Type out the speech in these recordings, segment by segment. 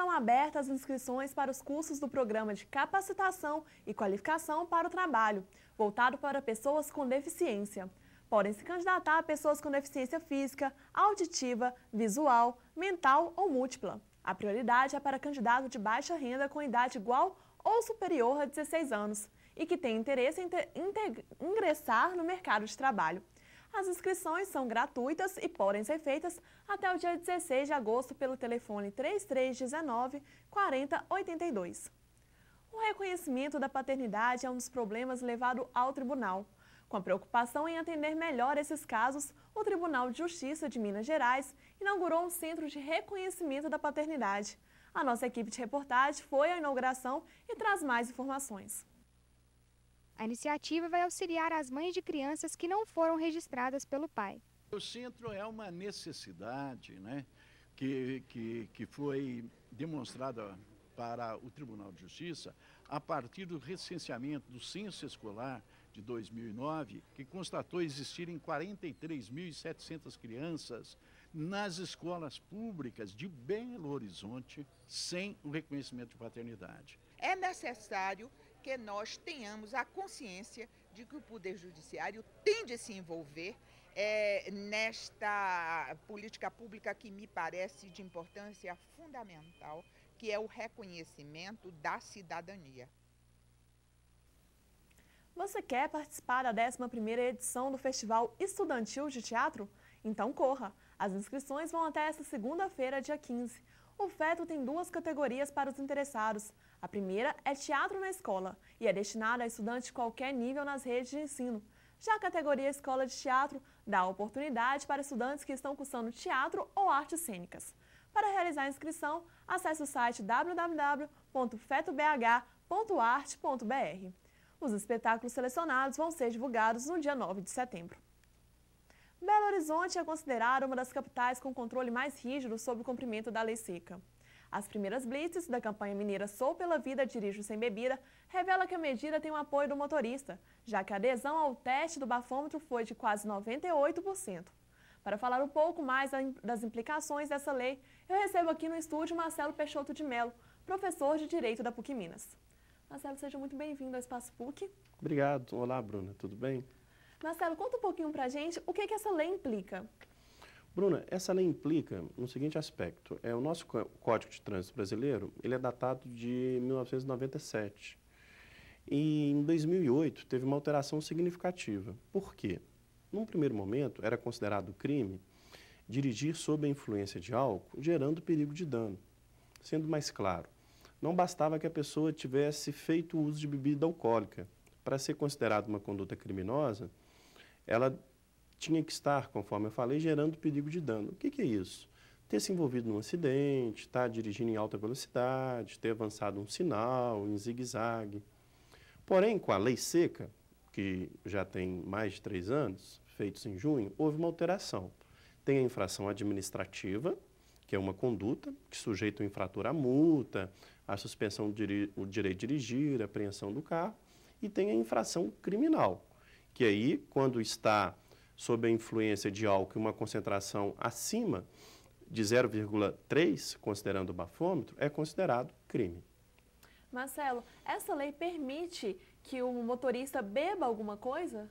estão abertas as inscrições para os cursos do Programa de Capacitação e Qualificação para o Trabalho, voltado para pessoas com deficiência. Podem se candidatar a pessoas com deficiência física, auditiva, visual, mental ou múltipla. A prioridade é para candidato de baixa renda com idade igual ou superior a 16 anos e que tem interesse em, ingressar no mercado de trabalho. As inscrições são gratuitas e podem ser feitas até o dia 16 de agosto pelo telefone 3319 4082. O reconhecimento da paternidade é um dos problemas levado ao tribunal. Com a preocupação em atender melhor esses casos, o Tribunal de Justiça de Minas Gerais inaugurou um centro de reconhecimento da paternidade. A nossa equipe de reportagem foi à inauguração e traz mais informações. A iniciativa vai auxiliar as mães de crianças que não foram registradas pelo pai. O centro é uma necessidade né, que, que, que foi demonstrada para o Tribunal de Justiça a partir do recenseamento do censo escolar de 2009, que constatou existirem 43.700 crianças nas escolas públicas de Belo Horizonte sem o reconhecimento de paternidade. É necessário que nós tenhamos a consciência de que o Poder Judiciário tem de se envolver é, nesta política pública que me parece de importância fundamental, que é o reconhecimento da cidadania. Você quer participar da 11ª edição do Festival Estudantil de Teatro? Então corra! As inscrições vão até esta segunda-feira, dia 15. O FETO tem duas categorias para os interessados. A primeira é Teatro na Escola e é destinada a estudantes de qualquer nível nas redes de ensino. Já a categoria Escola de Teatro dá oportunidade para estudantes que estão cursando teatro ou artes cênicas. Para realizar a inscrição, acesse o site www.fetobh.art.br. Os espetáculos selecionados vão ser divulgados no dia 9 de setembro. Belo Horizonte é considerada uma das capitais com controle mais rígido sobre o cumprimento da lei seca. As primeiras blitzes da campanha mineira Sou pela Vida Dirijo Sem Bebida revela que a medida tem o apoio do motorista, já que a adesão ao teste do bafômetro foi de quase 98%. Para falar um pouco mais das implicações dessa lei, eu recebo aqui no estúdio Marcelo Peixoto de Melo, professor de Direito da PUC Minas. Marcelo, seja muito bem-vindo ao Espaço PUC. Obrigado. Olá, Bruna. Tudo bem? Marcelo, conta um pouquinho para a gente o que, que essa lei implica. Bruna, essa lei implica no seguinte aspecto. É, o nosso Código de Trânsito brasileiro ele é datado de 1997. E em 2008 teve uma alteração significativa. Por quê? Num primeiro momento, era considerado crime dirigir sob a influência de álcool, gerando perigo de dano. Sendo mais claro, não bastava que a pessoa tivesse feito uso de bebida alcoólica. Para ser considerado uma conduta criminosa, ela tinha que estar, conforme eu falei, gerando perigo de dano. O que, que é isso? Ter se envolvido num acidente, estar tá dirigindo em alta velocidade, ter avançado um sinal em zigue-zague. Porém, com a lei seca, que já tem mais de três anos, feitos em junho, houve uma alteração. Tem a infração administrativa, que é uma conduta que sujeita o infrator à multa, à suspensão do direito de dirigir, à apreensão do carro, e tem a infração criminal, que aí, quando está sob a influência de álcool e uma concentração acima de 0,3, considerando o bafômetro, é considerado crime. Marcelo, essa lei permite que o motorista beba alguma coisa?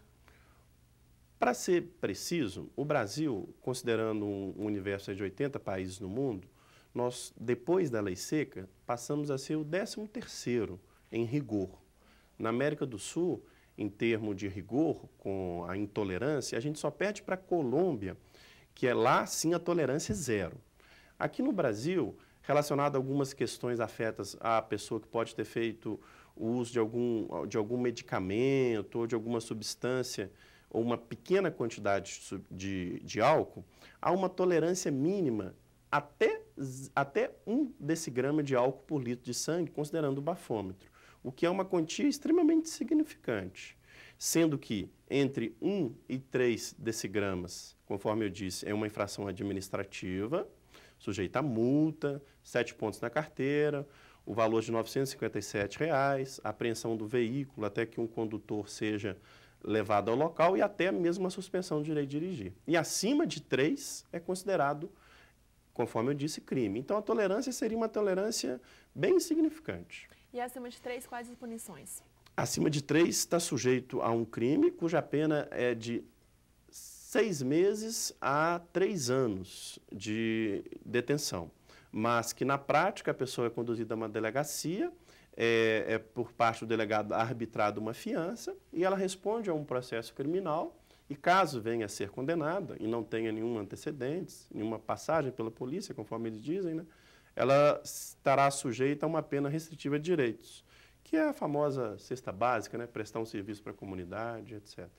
Para ser preciso, o Brasil, considerando um universo de 80 países no mundo, nós, depois da lei seca, passamos a ser o 13º em rigor. Na América do Sul, em termos de rigor com a intolerância, a gente só perde para a Colômbia, que é lá sim a tolerância zero. Aqui no Brasil, relacionado a algumas questões afetas à pessoa que pode ter feito o uso de algum, de algum medicamento ou de alguma substância ou uma pequena quantidade de, de álcool, há uma tolerância mínima até, até um desse grama de álcool por litro de sangue, considerando o bafômetro o que é uma quantia extremamente significante. Sendo que entre 1 e 3 decigramas, conforme eu disse, é uma infração administrativa, sujeita a multa, 7 pontos na carteira, o valor de R$ 957, reais, apreensão do veículo até que um condutor seja levado ao local e até mesmo a suspensão do direito de dirigir. E acima de 3 é considerado, conforme eu disse, crime. Então a tolerância seria uma tolerância bem insignificante. E acima de três, quais as punições? Acima de três está sujeito a um crime cuja pena é de seis meses a três anos de detenção, mas que na prática a pessoa é conduzida a uma delegacia, é, é por parte do delegado arbitrado uma fiança e ela responde a um processo criminal e caso venha a ser condenada e não tenha nenhum antecedentes, nenhuma passagem pela polícia, conforme eles dizem, né, ela estará sujeita a uma pena restritiva de direitos, que é a famosa cesta básica, né? prestar um serviço para a comunidade, etc.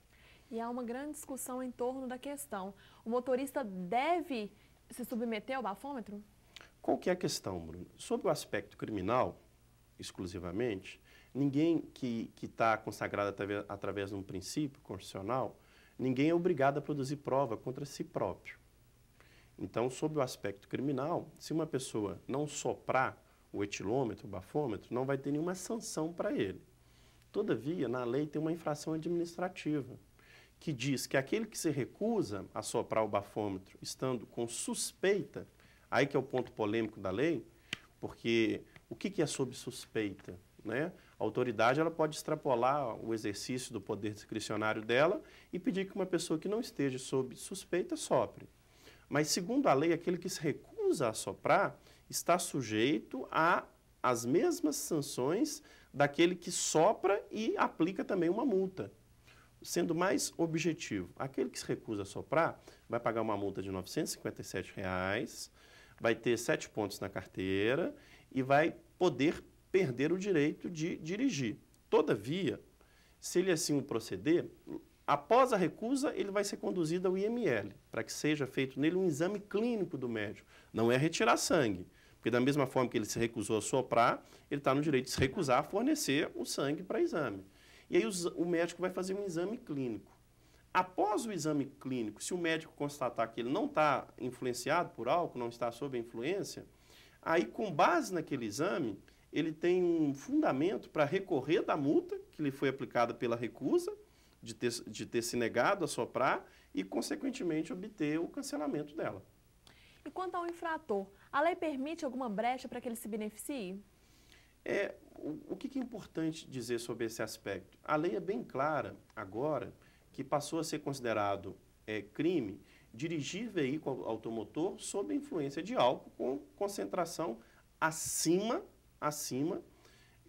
E há uma grande discussão em torno da questão. O motorista deve se submeter ao bafômetro? Qual que é a questão, Bruno? Sobre o aspecto criminal, exclusivamente, ninguém que está consagrado através, através de um princípio constitucional, ninguém é obrigado a produzir prova contra si próprio. Então, sob o aspecto criminal, se uma pessoa não soprar o etilômetro, o bafômetro, não vai ter nenhuma sanção para ele. Todavia, na lei tem uma infração administrativa que diz que aquele que se recusa a soprar o bafômetro estando com suspeita, aí que é o ponto polêmico da lei, porque o que, é sob suspeita? Né? A autoridade ela pode extrapolar o exercício do poder discricionário dela e pedir que uma pessoa que não esteja sob suspeita sopre. Mas, segundo a lei, aquele que se recusa a soprar está sujeito a as mesmas sanções daquele que sopra e aplica também uma multa. Sendo mais objetivo, aquele que se recusa a soprar vai pagar uma multa de R$ 957, reais, vai ter sete pontos na carteira e vai poder perder o direito de dirigir. Todavia, se ele assim o proceder, Após a recusa, ele vai ser conduzido ao IML, para que seja feito nele um exame clínico do médico. Não é retirar sangue, porque da mesma forma que ele se recusou a soprar, ele está no direito de se recusar a fornecer o sangue para exame. E aí o médico vai fazer um exame clínico. Após o exame clínico, se o médico constatar que ele não está influenciado por álcool, não está sob influência, aí com base naquele exame, ele tem um fundamento para recorrer da multa que lhe foi aplicada pela recusa de ter, de ter se negado a soprar e, consequentemente, obter o cancelamento dela. E quanto ao infrator, a lei permite alguma brecha para que ele se beneficie? É, o, o que, que é importante dizer sobre esse aspecto? A lei é bem clara agora que passou a ser considerado é, crime dirigir veículo automotor sob influência de álcool com concentração acima, acima,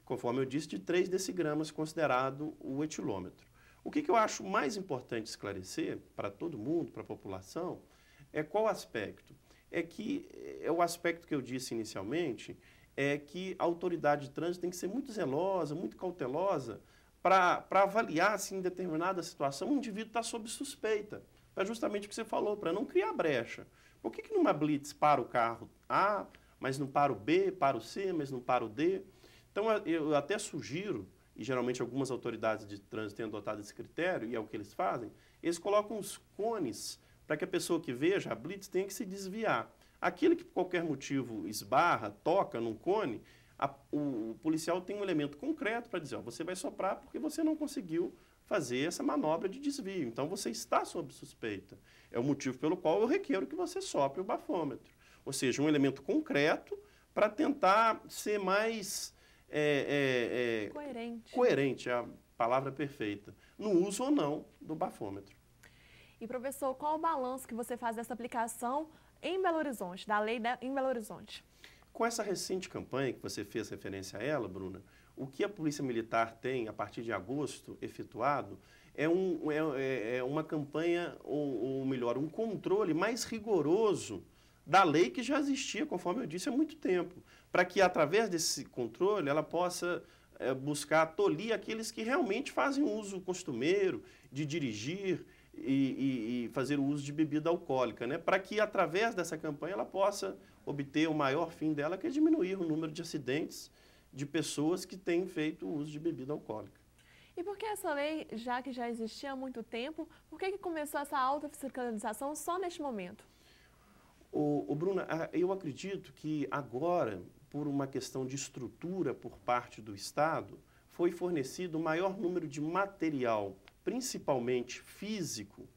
conforme eu disse, de 3 decigramas, considerado o etilômetro. O que, que eu acho mais importante esclarecer para todo mundo, para a população, é qual aspecto? É que é o aspecto que eu disse inicialmente, é que a autoridade de trânsito tem que ser muito zelosa, muito cautelosa para avaliar se em determinada situação um indivíduo está sob suspeita. É justamente o que você falou, para não criar brecha. Por que, que numa blitz para o carro A, mas não para o B, para o C, mas não para o D? Então eu até sugiro e geralmente algumas autoridades de trânsito têm adotado esse critério, e é o que eles fazem, eles colocam os cones para que a pessoa que veja a blitz tenha que se desviar. Aquele que por qualquer motivo esbarra, toca num cone, a, o, o, policial tem um elemento concreto para dizer, ó, você vai soprar porque você não conseguiu fazer essa manobra de desvio. Então você está sob suspeita. É o motivo pelo qual eu requeiro que você sopre o bafômetro. Ou seja, um elemento concreto para tentar ser mais é, é, é, coerente. Coerente é a palavra perfeita. No uso ou não do bafômetro. E professor, qual o balanço que você faz dessa aplicação em Belo Horizonte, da lei da, né, em Belo Horizonte? Com essa recente campanha que você fez referência a ela, Bruna, o que a Polícia Militar tem, a partir de agosto, efetuado, é, um, é, é, é uma campanha, ou, ou melhor, um controle mais rigoroso da lei que já existia, conforme eu disse, há muito tempo, para que através desse controle ela possa é, buscar tolir aqueles que realmente fazem uso costumeiro de dirigir e, e, e fazer o uso de bebida alcoólica, né? para que através dessa campanha ela possa obter o maior fim dela, que é diminuir o número de acidentes de pessoas que têm feito uso de bebida alcoólica. E por que essa lei, já que já existia há muito tempo, por que, que começou essa alta fiscalização só neste momento? O, o Bruna, eu acredito que agora, por uma questão de estrutura por parte do Estado, foi fornecido o maior número de material, principalmente físico,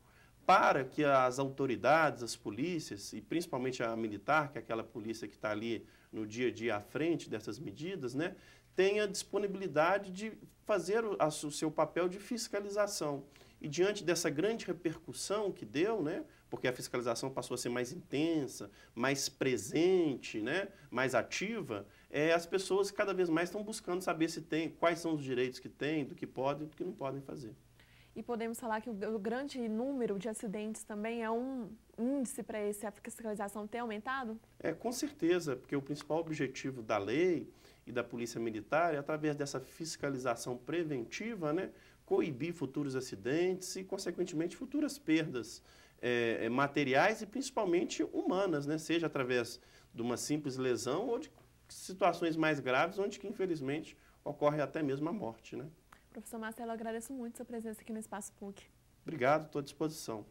para que as autoridades, as polícias e principalmente a militar, que é aquela polícia que está ali no dia a dia à frente dessas medidas, né, tenha disponibilidade de fazer o, o seu papel de fiscalização. E diante dessa grande repercussão que deu, né, porque a fiscalização passou a ser mais intensa, mais presente, né, mais ativa, é, as pessoas cada vez mais estão buscando saber se tem, quais são os direitos que têm, do que podem e do que não podem fazer. E podemos falar que o grande número de acidentes também é um índice para essa fiscalização ter aumentado? É, com certeza, porque o principal objetivo da lei e da Polícia Militar é, através dessa fiscalização preventiva, né, coibir futuros acidentes e, consequentemente, futuras perdas é, é, materiais e principalmente humanas, né? seja através de uma simples lesão ou de situações mais graves, onde que, infelizmente ocorre até mesmo a morte. Né? Professor Marcelo, agradeço muito sua presença aqui no Espaço PUC. Obrigado, estou à disposição.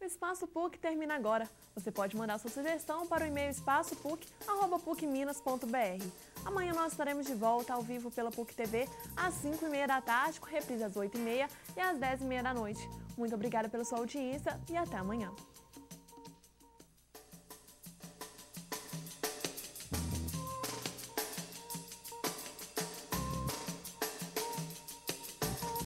O Espaço PUC termina agora. Você pode mandar sua sugestão para o e-mail espaçopuc.pucminas.br. Amanhã nós estaremos de volta ao vivo pela PUC TV às 5h30 da tarde, com reprise às 8h30 e às 10h30 da noite. Muito obrigada pela sua audiência e até amanhã.